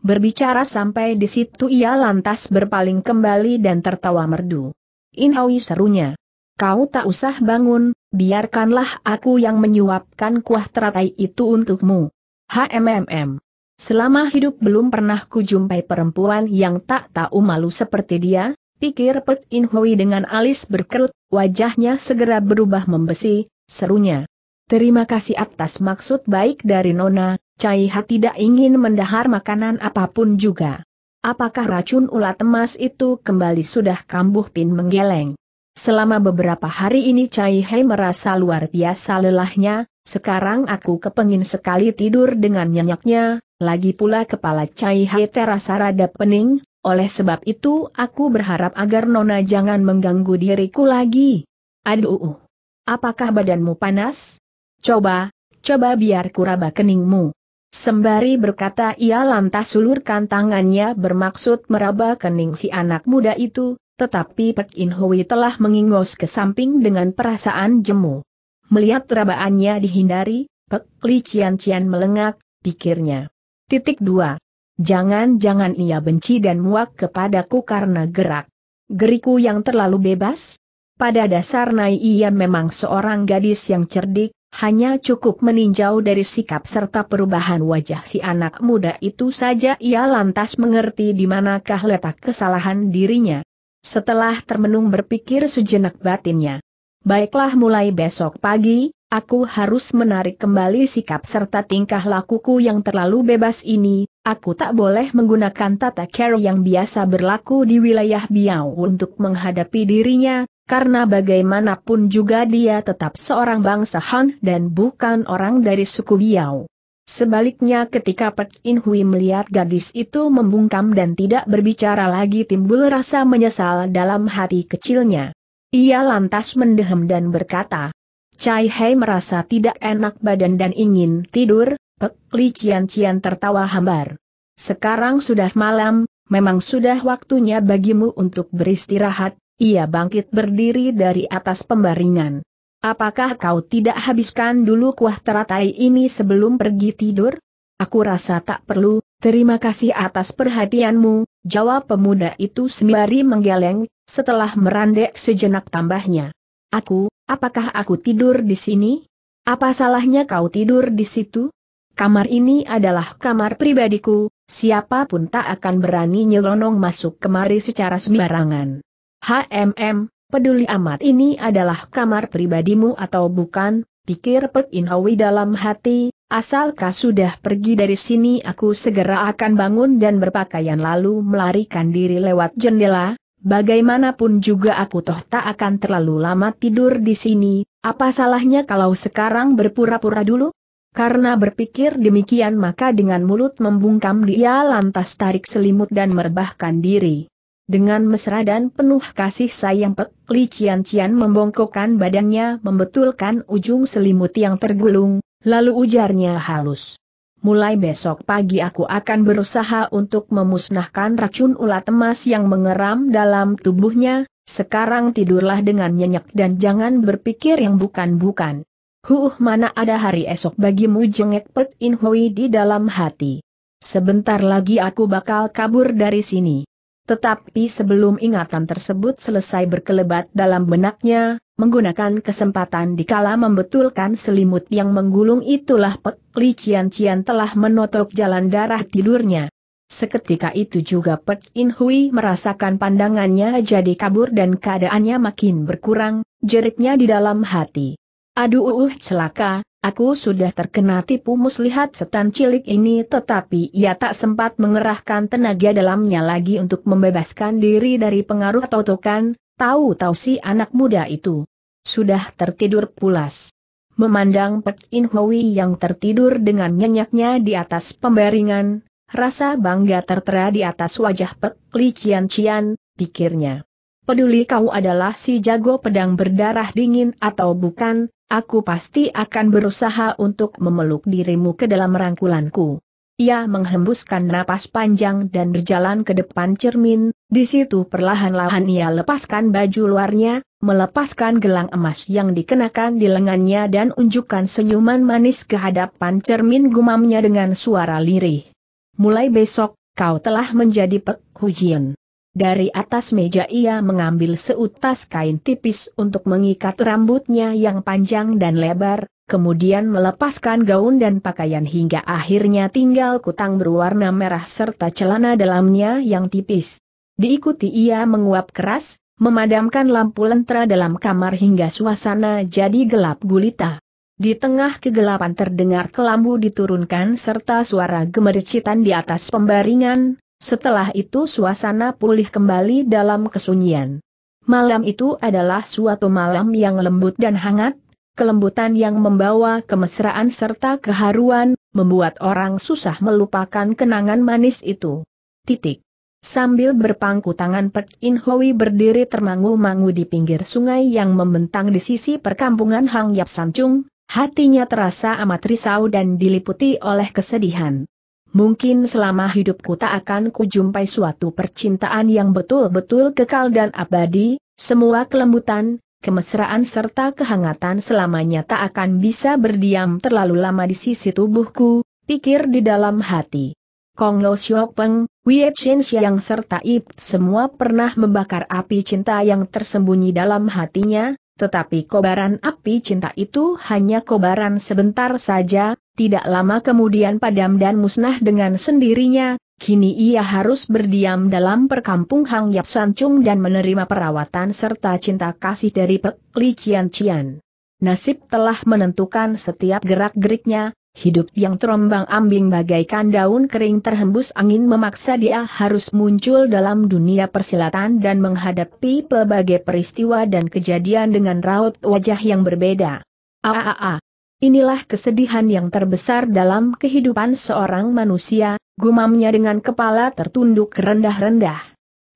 A: Berbicara sampai di situ ia lantas berpaling kembali dan tertawa merdu. Inhawi serunya. Kau tak usah bangun, biarkanlah aku yang menyuapkan kuah teratai itu untukmu. HMMM. Selama hidup belum pernah kujumpai perempuan yang tak tahu malu seperti dia, pikir Pet Inhui dengan alis berkerut, wajahnya segera berubah membesi, serunya. Terima kasih atas maksud baik dari Nona, Cai Caiha tidak ingin mendahar makanan apapun juga. Apakah racun ulat emas itu kembali sudah kambuh pin menggeleng? Selama beberapa hari ini Cai Caiha merasa luar biasa lelahnya, sekarang aku kepengin sekali tidur dengan nyenyaknya, lagi pula kepala Cai Caiha terasa rada pening, oleh sebab itu aku berharap agar Nona jangan mengganggu diriku lagi. Aduh, apakah badanmu panas? Coba, coba biar kuraba keningmu. Sembari berkata ia lantas sulurkan tangannya bermaksud meraba kening si anak muda itu, tetapi Pek In Hui telah mengingos ke samping dengan perasaan jemu. Melihat rabaannya dihindari, Pek Li Cian Cian melengak, pikirnya. Titik dua, Jangan-jangan ia benci dan muak kepadaku karena gerak. Geriku yang terlalu bebas? Pada dasarnya ia memang seorang gadis yang cerdik, hanya cukup meninjau dari sikap serta perubahan wajah si anak muda itu saja ia lantas mengerti di manakah letak kesalahan dirinya. Setelah termenung berpikir sejenak batinnya. Baiklah mulai besok pagi, aku harus menarik kembali sikap serta tingkah lakuku yang terlalu bebas ini, aku tak boleh menggunakan tata cara yang biasa berlaku di wilayah Biau untuk menghadapi dirinya, karena bagaimanapun juga dia tetap seorang bangsa Han dan bukan orang dari suku Biao. Sebaliknya ketika Pek In Hui melihat gadis itu membungkam dan tidak berbicara lagi timbul rasa menyesal dalam hati kecilnya. Ia lantas mendehem dan berkata, Cai Hei merasa tidak enak badan dan ingin tidur, Pek Li Cian Cian tertawa hambar. Sekarang sudah malam, memang sudah waktunya bagimu untuk beristirahat, ia bangkit berdiri dari atas pembaringan. Apakah kau tidak habiskan dulu kuah teratai ini sebelum pergi tidur? Aku rasa tak perlu, terima kasih atas perhatianmu, jawab pemuda itu sembari menggeleng, setelah merandek sejenak tambahnya. Aku, apakah aku tidur di sini? Apa salahnya kau tidur di situ? Kamar ini adalah kamar pribadiku, siapapun tak akan berani nyelonong masuk kemari secara sembarangan. HMM, peduli amat ini adalah kamar pribadimu atau bukan, pikir Pek dalam hati, Asalkah sudah pergi dari sini aku segera akan bangun dan berpakaian lalu melarikan diri lewat jendela, bagaimanapun juga aku toh tak akan terlalu lama tidur di sini, apa salahnya kalau sekarang berpura-pura dulu? Karena berpikir demikian maka dengan mulut membungkam dia lantas tarik selimut dan merbahkan diri. Dengan mesra dan penuh kasih sayang Pek Li Cian Cian membongkokkan badannya membetulkan ujung selimut yang tergulung, lalu ujarnya halus. Mulai besok pagi aku akan berusaha untuk memusnahkan racun ulat emas yang mengeram dalam tubuhnya, sekarang tidurlah dengan nyenyak dan jangan berpikir yang bukan-bukan. Huh mana ada hari esok bagimu jengek Pek In Hui di dalam hati. Sebentar lagi aku bakal kabur dari sini. Tetapi sebelum ingatan tersebut selesai berkelebat dalam benaknya, menggunakan kesempatan dikala membetulkan selimut yang menggulung itulah Pek Li Cian Cian telah menotok jalan darah tidurnya. Seketika itu juga Pek In Hui merasakan pandangannya jadi kabur dan keadaannya makin berkurang, jeritnya di dalam hati. Aduh uh celaka, aku sudah terkena tipu muslihat setan cilik ini tetapi ia tak sempat mengerahkan tenaga dalamnya lagi untuk membebaskan diri dari pengaruh totokan, tahu-tahu si anak muda itu sudah tertidur pulas. Memandang Pek In Hui yang tertidur dengan nyenyaknya di atas pembaringan, rasa bangga tertera di atas wajah Pek Li Cian Cian, pikirnya. Peduli kau adalah si jago pedang berdarah dingin atau bukan, Aku pasti akan berusaha untuk memeluk dirimu ke dalam rangkulanku. Ia menghembuskan napas panjang dan berjalan ke depan cermin, di situ perlahan-lahan ia lepaskan baju luarnya, melepaskan gelang emas yang dikenakan di lengannya dan unjukkan senyuman manis ke hadapan cermin gumamnya dengan suara lirih. Mulai besok, kau telah menjadi Pek Hujian. Dari atas meja ia mengambil seutas kain tipis untuk mengikat rambutnya yang panjang dan lebar, kemudian melepaskan gaun dan pakaian hingga akhirnya tinggal kutang berwarna merah serta celana dalamnya yang tipis. Diikuti ia menguap keras, memadamkan lampu lentera dalam kamar hingga suasana jadi gelap gulita. Di tengah kegelapan terdengar kelambu diturunkan serta suara gemericitan di atas pembaringan, setelah itu suasana pulih kembali dalam kesunyian. Malam itu adalah suatu malam yang lembut dan hangat, kelembutan yang membawa kemesraan serta keharuan, membuat orang susah melupakan kenangan manis itu. Titik. Sambil berpangku tangan Pek In Hoi berdiri termangu-mangu di pinggir sungai yang membentang di sisi perkampungan Hang Yap Sancung, hatinya terasa amat risau dan diliputi oleh kesedihan. Mungkin selama hidupku tak akan kujumpai suatu percintaan yang betul-betul kekal dan abadi, semua kelembutan, kemesraan serta kehangatan selamanya tak akan bisa berdiam terlalu lama di sisi tubuhku, pikir di dalam hati. Kong Lo Siok Peng, Wie Chen yang serta Ip semua pernah membakar api cinta yang tersembunyi dalam hatinya, tetapi kobaran api cinta itu hanya kobaran sebentar saja, tidak lama kemudian padam dan musnah dengan sendirinya, kini ia harus berdiam dalam perkampung Hang Yap San dan menerima perawatan serta cinta kasih dari Pek Li Cian Cian. Nasib telah menentukan setiap gerak-geriknya, hidup yang terombang ambing bagaikan daun kering terhembus angin memaksa dia harus muncul dalam dunia persilatan dan menghadapi pelbagai peristiwa dan kejadian dengan raut wajah yang berbeda. Aaah! Inilah kesedihan yang terbesar dalam kehidupan seorang manusia, gumamnya dengan kepala tertunduk rendah-rendah.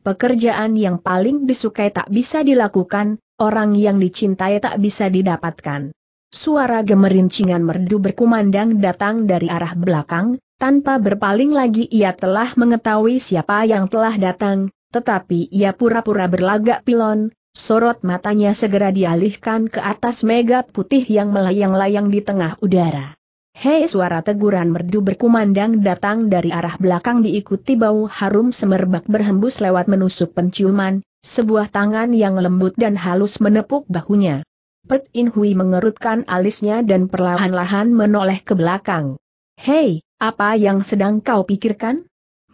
A: Pekerjaan yang paling disukai tak bisa dilakukan, orang yang dicintai tak bisa didapatkan. Suara gemerincingan merdu berkumandang datang dari arah belakang, tanpa berpaling lagi ia telah mengetahui siapa yang telah datang, tetapi ia pura-pura berlagak pilon, Sorot matanya segera dialihkan ke atas mega putih yang melayang-layang di tengah udara. Hei suara teguran merdu berkumandang datang dari arah belakang diikuti bau harum semerbak berhembus lewat menusuk penciuman, sebuah tangan yang lembut dan halus menepuk bahunya. Pet In Hui mengerutkan alisnya dan perlahan-lahan menoleh ke belakang. Hei, apa yang sedang kau pikirkan?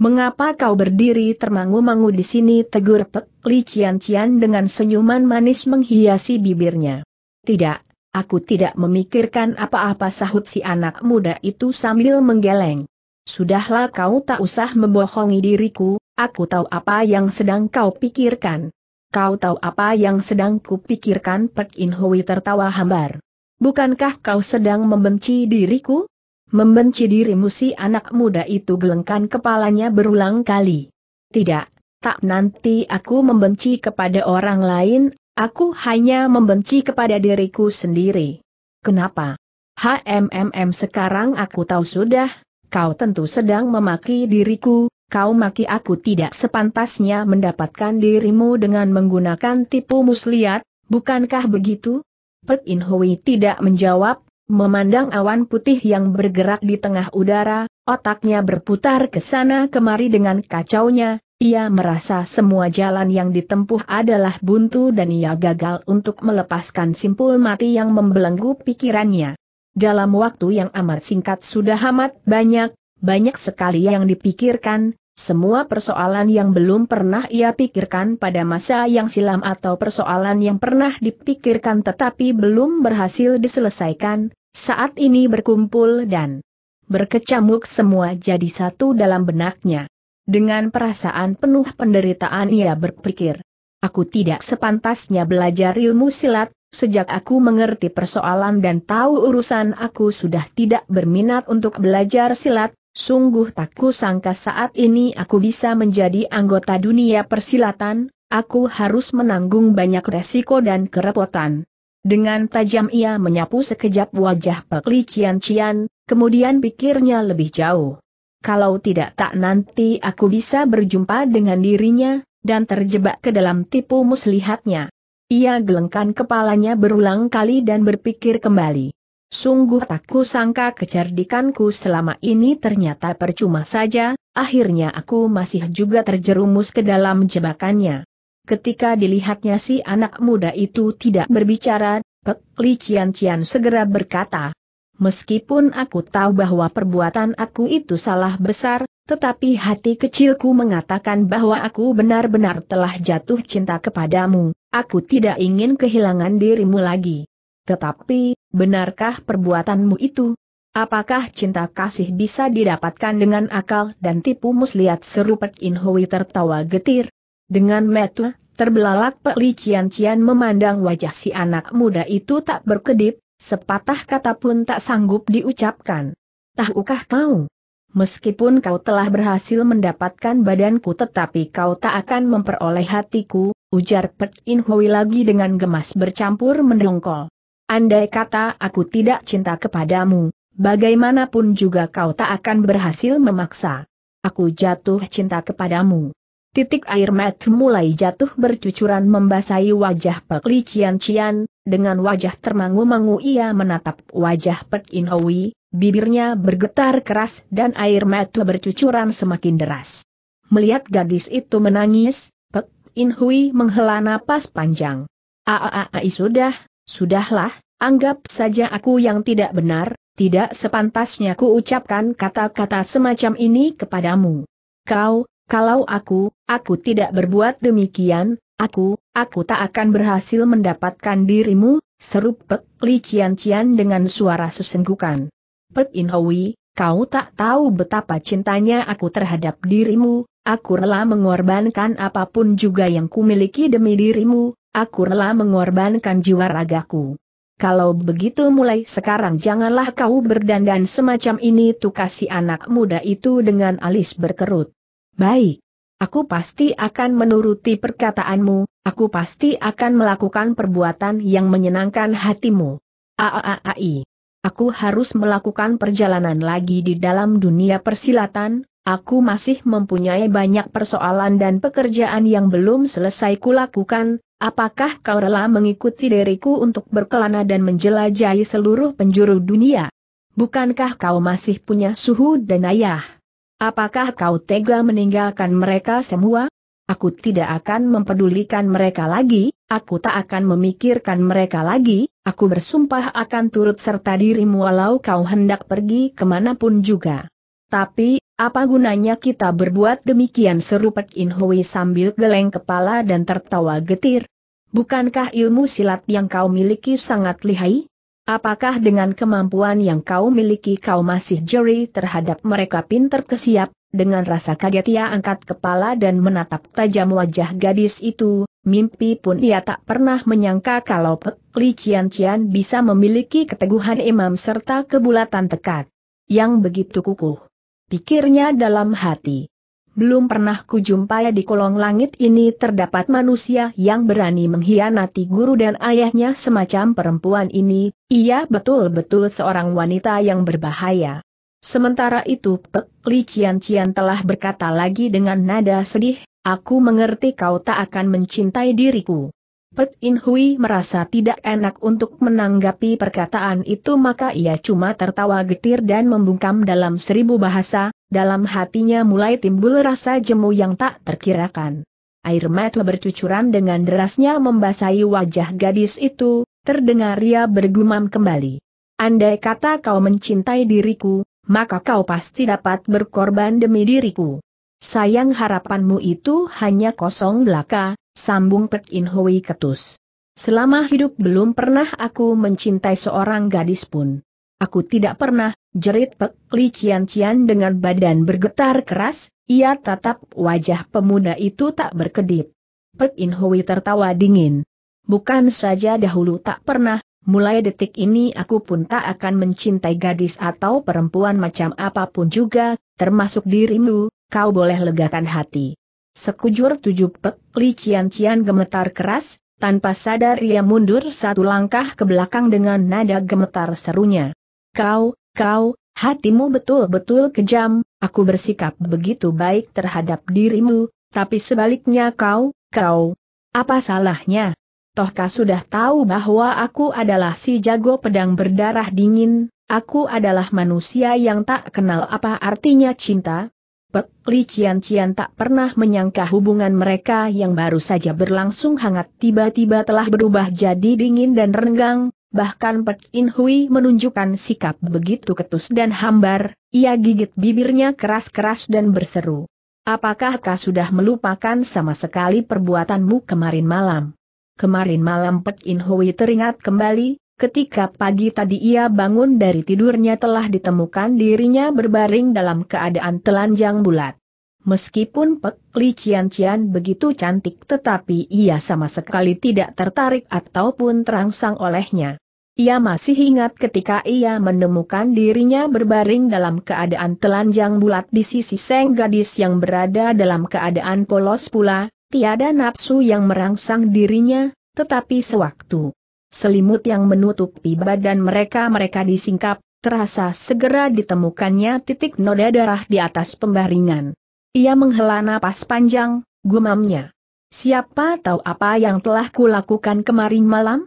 A: Mengapa kau berdiri termangu-mangu di sini? Tegur Pek Li Cian Cian dengan senyuman manis menghiasi bibirnya. Tidak, aku tidak memikirkan apa-apa sahut si anak muda itu sambil menggeleng. Sudahlah kau tak usah membohongi diriku, aku tahu apa yang sedang kau pikirkan. Kau tahu apa yang sedang kupikirkan Pek In Hui tertawa hambar. Bukankah kau sedang membenci diriku? Membenci dirimu si anak muda itu gelengkan kepalanya berulang kali. Tidak, tak nanti aku membenci kepada orang lain, aku hanya membenci kepada diriku sendiri. Kenapa? HMMM sekarang aku tahu sudah, kau tentu sedang memaki diriku, kau maki aku tidak sepantasnya mendapatkan dirimu dengan menggunakan tipu muslihat, bukankah begitu? Pek In Hui tidak menjawab, Memandang awan putih yang bergerak di tengah udara, otaknya berputar ke sana kemari dengan kacaunya, ia merasa semua jalan yang ditempuh adalah buntu dan ia gagal untuk melepaskan simpul mati yang membelenggu pikirannya. Dalam waktu yang amat singkat sudah amat banyak, banyak sekali yang dipikirkan, semua persoalan yang belum pernah ia pikirkan pada masa yang silam atau persoalan yang pernah dipikirkan tetapi belum berhasil diselesaikan, saat ini berkumpul dan berkecamuk semua jadi satu dalam benaknya. Dengan perasaan penuh penderitaan ia berpikir. Aku tidak sepantasnya belajar ilmu silat, sejak aku mengerti persoalan dan tahu urusan aku sudah tidak berminat untuk belajar silat, Sungguh tak sangka saat ini aku bisa menjadi anggota dunia persilatan, aku harus menanggung banyak resiko dan kerepotan. Dengan tajam ia menyapu sekejap wajah Li Cian Cian, kemudian pikirnya lebih jauh. Kalau tidak tak nanti aku bisa berjumpa dengan dirinya, dan terjebak ke dalam tipu muslihatnya. Ia gelengkan kepalanya berulang kali dan berpikir kembali. Sungguh tak sangka kecerdikanku selama ini ternyata percuma saja, akhirnya aku masih juga terjerumus ke dalam jebakannya. Ketika dilihatnya si anak muda itu tidak berbicara, Pek Li Cian Cian segera berkata, Meskipun aku tahu bahwa perbuatan aku itu salah besar, tetapi hati kecilku mengatakan bahwa aku benar-benar telah jatuh cinta kepadamu, aku tidak ingin kehilangan dirimu lagi. Tetapi, benarkah perbuatanmu itu? Apakah cinta kasih bisa didapatkan dengan akal dan tipu muslihat seru Inhui tertawa getir? Dengan metu, terbelalak pelician Cian Cian memandang wajah si anak muda itu tak berkedip, sepatah kata pun tak sanggup diucapkan. Tahukah kau? Meskipun kau telah berhasil mendapatkan badanku tetapi kau tak akan memperoleh hatiku, ujar Pet In Hui lagi dengan gemas bercampur mendongkol. Andai kata aku tidak cinta kepadamu, bagaimanapun juga kau tak akan berhasil memaksa. Aku jatuh cinta kepadamu. Titik air mata mulai jatuh bercucuran membasahi wajah Pek Li Cian Cian, dengan wajah termangu-mangu ia menatap wajah Pek In Hui, bibirnya bergetar keras dan air mata bercucuran semakin deras. Melihat gadis itu menangis, Pek In Hui menghela napas panjang. Aaai sudah, sudahlah, anggap saja aku yang tidak benar, tidak sepantasnya ku ucapkan kata-kata semacam ini kepadamu. Kau, kalau aku, aku tidak berbuat demikian, aku, aku tak akan berhasil mendapatkan dirimu, seru Pek Li Cian Cian dengan suara sesenggukan. Pek In Hui, kau tak tahu betapa cintanya aku terhadap dirimu, aku rela mengorbankan apapun juga yang kumiliki demi dirimu, aku rela mengorbankan jiwa ragaku. Kalau begitu mulai sekarang janganlah kau berdandan semacam ini tukasi anak muda itu dengan alis berkerut. Baik. Aku pasti akan menuruti perkataanmu, aku pasti akan melakukan perbuatan yang menyenangkan hatimu. Aaai. Aku harus melakukan perjalanan lagi di dalam dunia persilatan, aku masih mempunyai banyak persoalan dan pekerjaan yang belum selesai kulakukan, apakah kau rela mengikuti diriku untuk berkelana dan menjelajahi seluruh penjuru dunia? Bukankah kau masih punya suhu dan ayah? Apakah kau tega meninggalkan mereka semua? Aku tidak akan mempedulikan mereka lagi, aku tak akan memikirkan mereka lagi, aku bersumpah akan turut serta dirimu walau kau hendak pergi kemanapun juga. Tapi, apa gunanya kita berbuat demikian seru Pek In Hui sambil geleng kepala dan tertawa getir? Bukankah ilmu silat yang kau miliki sangat lihai? Apakah dengan kemampuan yang kau miliki kau masih juri terhadap mereka pinter kesiap? Dengan rasa kaget ia angkat kepala dan menatap tajam wajah gadis itu, mimpi pun ia tak pernah menyangka kalau Pek Li Cian Cian bisa memiliki keteguhan imam serta kebulatan tekad. Yang begitu kukuh. Pikirnya dalam hati. Belum pernah kujumpai di kolong langit ini terdapat manusia yang berani mengkhianati guru dan ayahnya semacam perempuan ini, ia betul-betul seorang wanita yang berbahaya. Sementara itu Pek Li Cian Cian telah berkata lagi dengan nada sedih, aku mengerti kau tak akan mencintai diriku. Pek In Hui merasa tidak enak untuk menanggapi perkataan itu maka ia cuma tertawa getir dan membungkam dalam seribu bahasa, dalam hatinya mulai timbul rasa jemu yang tak terkirakan. Air mata bercucuran dengan derasnya membasahi wajah gadis itu, terdengar ia bergumam kembali. Andai kata kau mencintai diriku, maka kau pasti dapat berkorban demi diriku. Sayang harapanmu itu hanya kosong belaka, sambung Pek In Hui ketus. Selama hidup belum pernah aku mencintai seorang gadis pun. Aku tidak pernah, jerit Pek Li Cian Cian dengan badan bergetar keras, ia tatap wajah pemuda itu tak berkedip. Pek In Hui tertawa dingin. Bukan saja dahulu tak pernah, mulai detik ini aku pun tak akan mencintai gadis atau perempuan macam apapun juga, termasuk dirimu, kau boleh legakan hati. Sekujur tujuh Pek Li Cian Cian gemetar keras, tanpa sadar ia mundur satu langkah ke belakang dengan nada gemetar serunya. Kau, kau, hatimu betul-betul kejam, aku bersikap begitu baik terhadap dirimu, tapi sebaliknya kau, kau. Apa salahnya? Tohkah sudah tahu bahwa aku adalah si jago pedang berdarah dingin, aku adalah manusia yang tak kenal apa artinya cinta? Pek Li Cian Cian tak pernah menyangka hubungan mereka yang baru saja berlangsung hangat tiba-tiba telah berubah jadi dingin dan renggang, Bahkan Pek In Hui menunjukkan sikap begitu ketus dan hambar, ia gigit bibirnya keras-keras dan berseru. Apakah kau sudah melupakan sama sekali perbuatanmu kemarin malam? Kemarin malam Pek In Hui teringat kembali, ketika pagi tadi ia bangun dari tidurnya telah ditemukan dirinya berbaring dalam keadaan telanjang bulat. Meskipun Pek Li Cian Cian begitu cantik tetapi ia sama sekali tidak tertarik ataupun terangsang olehnya. Ia masih ingat ketika ia menemukan dirinya berbaring dalam keadaan telanjang bulat di sisi seng gadis yang berada dalam keadaan polos pula, tiada nafsu yang merangsang dirinya, tetapi sewaktu selimut yang menutupi badan mereka-mereka disingkap, terasa segera ditemukannya titik noda darah di atas pembaringan. Ia menghela napas panjang, gumamnya. Siapa tahu apa yang telah kulakukan kemarin malam?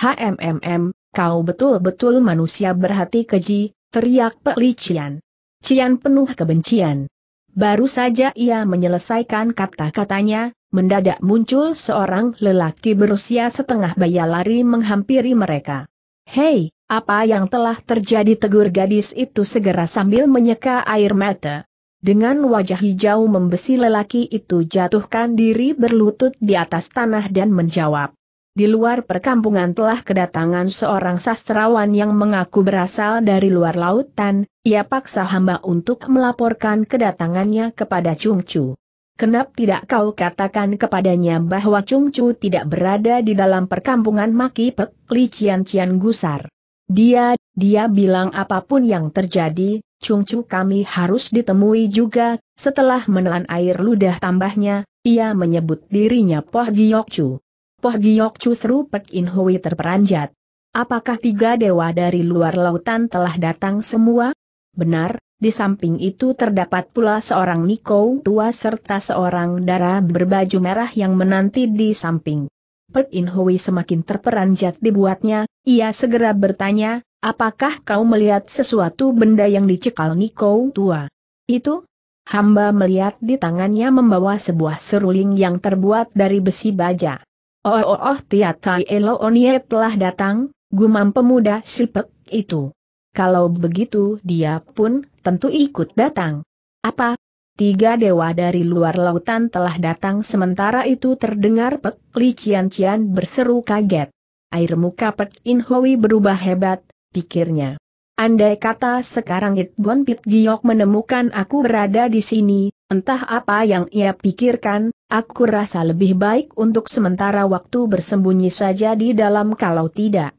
A: HMMM, kau betul-betul manusia berhati keji, teriak pelician. Cian penuh kebencian. Baru saja ia menyelesaikan kata-katanya, mendadak muncul seorang lelaki berusia setengah baya lari menghampiri mereka. Hei, apa yang telah terjadi tegur gadis itu segera sambil menyeka air mata. Dengan wajah hijau membesi lelaki itu jatuhkan diri berlutut di atas tanah dan menjawab. Di luar perkampungan telah kedatangan seorang sastrawan yang mengaku berasal dari luar lautan, ia paksa hamba untuk melaporkan kedatangannya kepada Cungcu. Kenap tidak kau katakan kepadanya bahwa Cungcu tidak berada di dalam perkampungan Maki Pek, Li Cian Cian Gusar. Dia, dia bilang apapun yang terjadi, Cung Cung kami harus ditemui juga, setelah menelan air ludah tambahnya, ia menyebut dirinya Poh Chu. Poh Chu seru Pek In Hui terperanjat. Apakah tiga dewa dari luar lautan telah datang semua? Benar, di samping itu terdapat pula seorang Niko tua serta seorang darah berbaju merah yang menanti di samping. Pek In Hui semakin terperanjat dibuatnya, ia segera bertanya, apakah kau melihat sesuatu benda yang dicekal Niko tua? Itu? Hamba melihat di tangannya membawa sebuah seruling yang terbuat dari besi baja. Oh oh oh Tiatai Onye telah datang, gumam pemuda Pek itu. Kalau begitu dia pun tentu ikut datang. Apa, Tiga dewa dari luar lautan telah datang sementara itu terdengar Pek Li Cian Qian berseru kaget. Air muka Pek In Hui berubah hebat, pikirnya. Andai kata sekarang it bon Pit Giok menemukan aku berada di sini, entah apa yang ia pikirkan, aku rasa lebih baik untuk sementara waktu bersembunyi saja di dalam kalau tidak.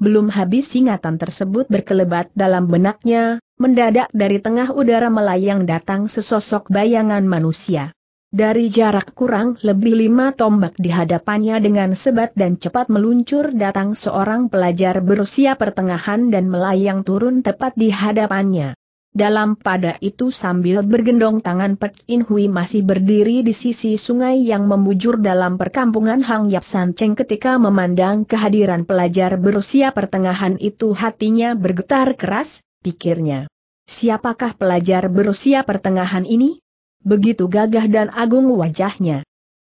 A: Belum habis ingatan tersebut berkelebat dalam benaknya, Mendadak dari tengah udara melayang datang sesosok bayangan manusia. Dari jarak kurang lebih lima tombak di hadapannya dengan sebat dan cepat meluncur datang seorang pelajar berusia pertengahan dan melayang turun tepat di hadapannya. Dalam pada itu sambil bergendong tangan Pek In Hui masih berdiri di sisi sungai yang membujur dalam perkampungan Hang Yap San Cheng ketika memandang kehadiran pelajar berusia pertengahan itu hatinya bergetar keras, pikirnya. Siapakah pelajar berusia pertengahan ini? Begitu gagah dan agung wajahnya.